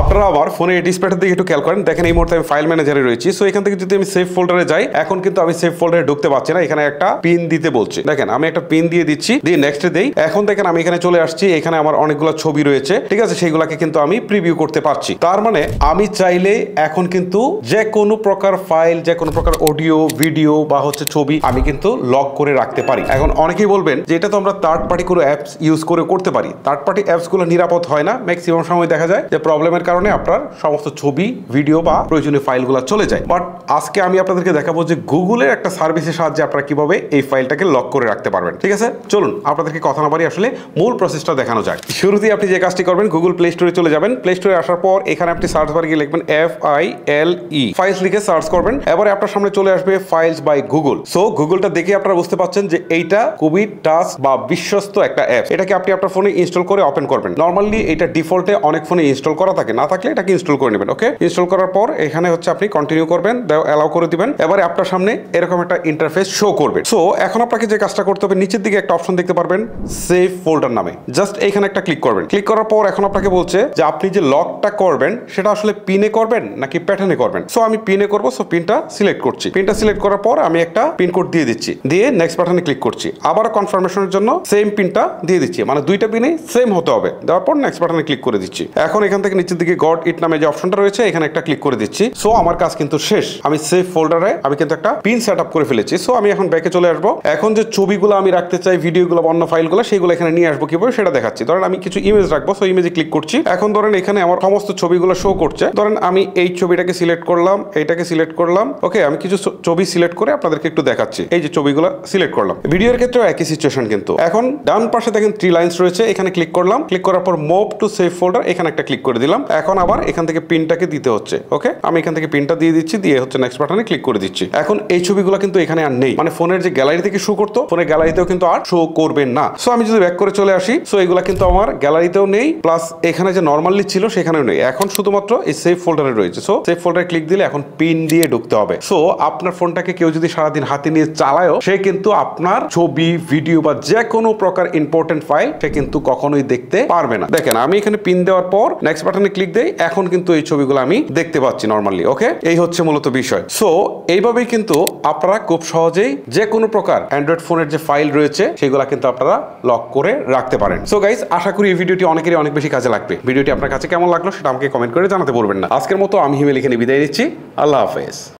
আপনারা আবার ফোনে ডিসপ্লেটার দিকে একটু খেয়াল করেন দেখেন এই মুহূর্তে আমি ফাইল ম্যানেজারে রয়েছি সো এখান থেকে যদি আমি সেফ ফোল্ডারে যাই এখন কিন্তু আমি সেফ ফোল্ডারে ঢুকতে পারছি না এখানে একটা পিন দিতে বলছে দেখেন আমি একটা পিন দিয়ে দিচ্ছি দিয়ে নেক্সটে দেই এখন দেখেন আমি এখানে চলে আসছি এখানে আমার অনেকগুলো ছবি রয়েছে ঠিক আছে সেইগুলোকে কিন্তু আমি প্রিভিউ করতে পারছি তার মানে আমি চাইলে এখন কিন্তু যে কোনো প্রকার ফাইল যে কোনো প্রকার অডিও ভিডিও বা হচ্ছে ছবি আমি কিন্তু লক করে রাখতে পারি এখন অনেকেই বলবেন যে এটা তো আমরা থার্ড পার্টি কোনো অ্যাপস ইউজ করে করতে পারি থার্ড পার্টি অ্যাপসগুলো নিরাপদ হয় না ম্যাক্সিমাম সময় দেখা যায় যে প্রবলেম প্রবলেমের কারণে আপনার সমস্ত ছবি ভিডিও বা প্রয়োজনীয় ফাইলগুলো চলে যায় বাট আজকে আমি আপনাদেরকে দেখাবো যে গুগলের একটা সার্ভিসের সাহায্যে আপনারা কিভাবে এই ফাইলটাকে লক করে রাখতে পারবেন ঠিক আছে চলুন আপনাদেরকে কথা না পারি আসলে মূল প্রসেসটা দেখানো যাক শুরুতেই আপনি যে কাজটি করবেন গুগল প্লে স্টোরে চলে যাবেন প্লে স্টোরে আসার পর এখানে আপনি সার্চ বার গিয়ে লিখবেন F I L E files লিখে সার্চ করবেন এবারে আপনার সামনে চলে আসবে ফাইলস বাই গুগল সো গুগলটা দেখে আপনারা বুঝতে পারছেন যে এইটা খুবই টাচ বা বিশ্বস্ত একটা অ্যাপ এটাকে আপনি আপনার ফোনে ইনস্টল করে ওপেন করবেন নর্মালি এটা ডিফল্টে অনেক ফোনে ইনস্টল করা থাকে থাকে না থাকলে এটাকে ইনস্টল করে নেবেন ওকে ইনস্টল করার পর এখানে হচ্ছে আপনি কন্টিনিউ করবেন অ্যালাউ করে দিবেন এবারে আপনার সামনে এরকম একটা ইন্টারফেস শো করবে সো এখন আপনাকে যে কাজটা করতে হবে নিচের দিকে একটা অপশন দেখতে পারবেন সেভ ফোল্ডার নামে জাস্ট এইখানে একটা ক্লিক করবেন ক্লিক করার পর এখন আপনাকে বলছে যে আপনি যে লকটা করবেন সেটা আসলে পিনে করবেন নাকি প্যাটার্নে করবেন সো আমি পিনে করব সো পিনটা সিলেক্ট করছি পিনটা সিলেক্ট করার পর আমি একটা পিন কোড দিয়ে দিচ্ছি দিয়ে নেক্সট প্যাটার্নে ক্লিক করছি আবার কনফার্মেশনের জন্য সেম পিনটা দিয়ে দিচ্ছি মানে দুইটা পিনে সেম হতে হবে দেওয়ার পর নেক্সট প্যাটার্নে ক্লিক করে দিচ্ছি এখন এখান থেকে নিচে দিকে গড ইট নামে যে অপশনটা রয়েছে এখানে একটা ক্লিক করে দিচ্ছি সো আমার কাজ কিন্তু শেষ আমি সেফ ফোল্ডারে আমি কিন্তু একটা পিন সেট করে ফেলেছি সো আমি এখন ব্যাকে চলে আসবো এখন যে ছবিগুলো আমি রাখতে চাই ভিডিওগুলো অন্য ফাইলগুলো সেগুলো এখানে নিয়ে আসবো কিভাবে সেটা দেখাচ্ছি ধরেন আমি কিছু ইমেজ রাখবো সো ইমেজে ক্লিক করছি এখন ধরেন এখানে আমার সমস্ত ছবিগুলো শো করছে ধরেন আমি এই ছবিটাকে সিলেক্ট করলাম এইটাকে সিলেক্ট করলাম ওকে আমি কিছু ছবি সিলেক্ট করে আপনাদেরকে একটু দেখাচ্ছি এই যে ছবিগুলো সিলেক্ট করলাম ভিডিওর ক্ষেত্রেও একই সিচুয়েশন কিন্তু এখন ডান পাশে দেখেন থ্রি লাইন্স রয়েছে এখানে ক্লিক করলাম ক্লিক করার পর মুভ টু সেভ ফোল্ডার এখানে একটা ক্লিক করে দিলাম এখন আবার এখান থেকে পিনটাকে দিতে হচ্ছে ওকে আমি এখান থেকে পিনটা দিয়ে দিচ্ছি দিয়ে হচ্ছে নেক্সট বাটনে ক্লিক করে দিচ্ছি এখন এই ছবিগুলো কিন্তু এখানে আর নেই মানে ফোনের যে গ্যালারি থেকে শো করতো ফোনের গ্যালারিতেও কিন্তু আর শো করবে না সো আমি যদি ব্যাক করে চলে আসি সো এগুলো কিন্তু আমার গ্যালারিতেও নেই প্লাস এখানে যে নর্মালি ছিল সেখানেও নেই এখন শুধুমাত্র এই সেফ ফোল্ডারে রয়েছে সো সেফ ফোল্ডারে ক্লিক দিলে এখন পিন দিয়ে ঢুকতে হবে সো আপনার ফোনটাকে কেউ যদি সারাদিন হাতে নিয়ে চালায়ও সে কিন্তু আপনার ছবি ভিডিও বা যে কোনো প্রকার ইম্পর্টেন্ট ফাইল সে কিন্তু কখনোই দেখতে পারবে না দেখেন আমি এখানে পিন দেওয়ার পর নেক্সট বাটনে ক্লিক দেই এখন কিন্তু এই ছবিগুলো আমি দেখতে পাচ্ছি নর্মালি ওকে এই হচ্ছে মূলত বিষয় সো এইভাবেই কিন্তু আপনারা খুব সহজেই যে কোনো প্রকার অ্যান্ড্রয়েড ফোনের যে ফাইল রয়েছে সেগুলো কিন্তু আপনারা লক করে রাখতে পারেন সো গাইজ আশা করি এই ভিডিওটি অনেকেরই অনেক বেশি কাজে লাগবে ভিডিওটি আপনার কাছে কেমন লাগলো সেটা আমাকে কমেন্ট করে জানাতে বলবেন না আজকের মতো আমি হিমে লিখে নিয়ে বিদায় দিচ্ছি আল্লাহ হাফেজ